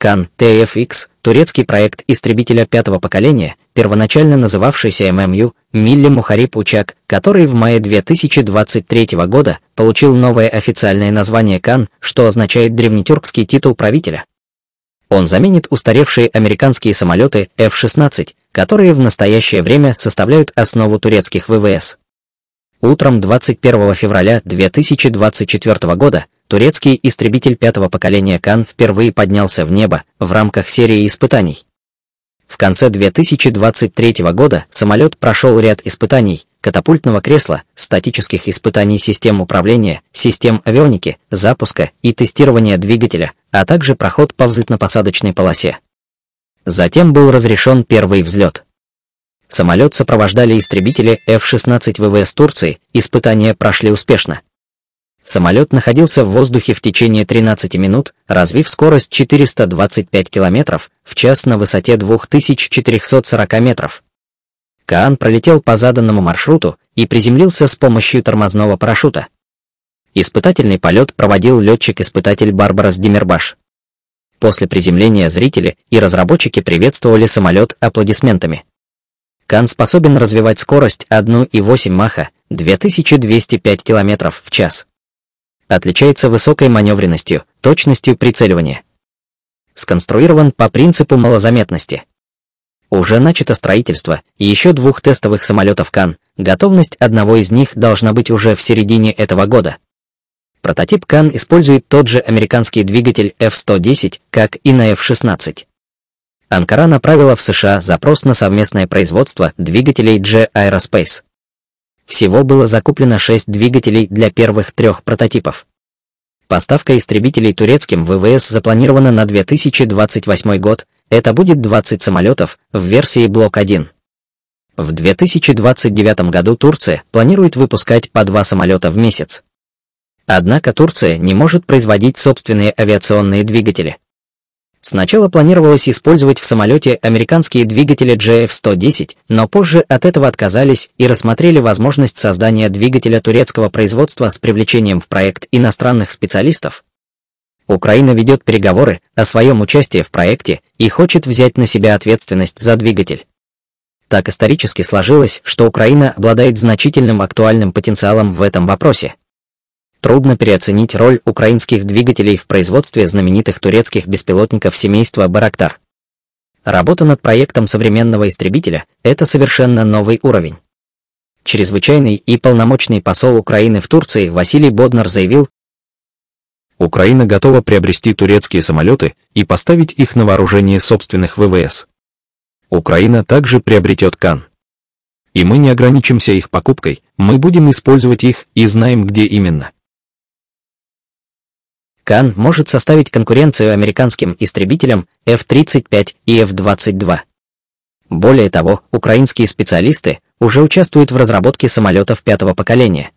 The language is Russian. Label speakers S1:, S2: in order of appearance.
S1: Кан TFX, турецкий проект истребителя пятого поколения, первоначально называвшийся ММЮ, Милли Мухарип Учак, который в мае 2023 года получил новое официальное название Кан, что означает древнетюркский титул правителя. Он заменит устаревшие американские самолеты F-16, которые в настоящее время составляют основу турецких ВВС. Утром 21 февраля 2024 года турецкий истребитель пятого поколения Кан впервые поднялся в небо в рамках серии испытаний. В конце 2023 года самолет прошел ряд испытаний, катапультного кресла, статических испытаний систем управления, систем авионики, запуска и тестирования двигателя, а также проход по взлетно-посадочной полосе. Затем был разрешен первый взлет. Самолет сопровождали истребители F-16 ВВС Турции, испытания прошли успешно. Самолет находился в воздухе в течение 13 минут, развив скорость 425 км в час на высоте 2440 метров. Каан пролетел по заданному маршруту и приземлился с помощью тормозного парашюта. Испытательный полет проводил летчик-испытатель Барбарас Демербаш. После приземления зрители и разработчики приветствовали самолет аплодисментами. Кан способен развивать скорость 1,8 маха 2205 км в час. Отличается высокой маневренностью, точностью прицеливания. Сконструирован по принципу малозаметности. Уже начато строительство еще двух тестовых самолетов Кан, готовность одного из них должна быть уже в середине этого года. Прототип Кан использует тот же американский двигатель F-110, как и на F-16. Анкара направила в США запрос на совместное производство двигателей G Aerospace. Всего было закуплено 6 двигателей для первых трех прототипов. Поставка истребителей турецким ВВС запланирована на 2028 год, это будет 20 самолетов в версии Блок-1. В 2029 году Турция планирует выпускать по два самолета в месяц. Однако Турция не может производить собственные авиационные двигатели. Сначала планировалось использовать в самолете американские двигатели JF-110, но позже от этого отказались и рассмотрели возможность создания двигателя турецкого производства с привлечением в проект иностранных специалистов. Украина ведет переговоры о своем участии в проекте и хочет взять на себя ответственность за двигатель. Так исторически сложилось, что Украина обладает значительным актуальным потенциалом в этом вопросе. Трудно переоценить роль украинских двигателей в производстве знаменитых турецких беспилотников семейства «Барактар». Работа над проектом современного истребителя – это совершенно новый уровень. Чрезвычайный и полномочный посол Украины в Турции Василий Боднар заявил, Украина готова приобрести турецкие самолеты и поставить их на вооружение собственных ВВС. Украина также приобретет КАН. И мы не ограничимся их покупкой, мы будем использовать их и знаем где именно. «Кан» может составить конкуренцию американским истребителям F-35 и F-22. Более того, украинские специалисты уже участвуют в разработке самолетов пятого поколения,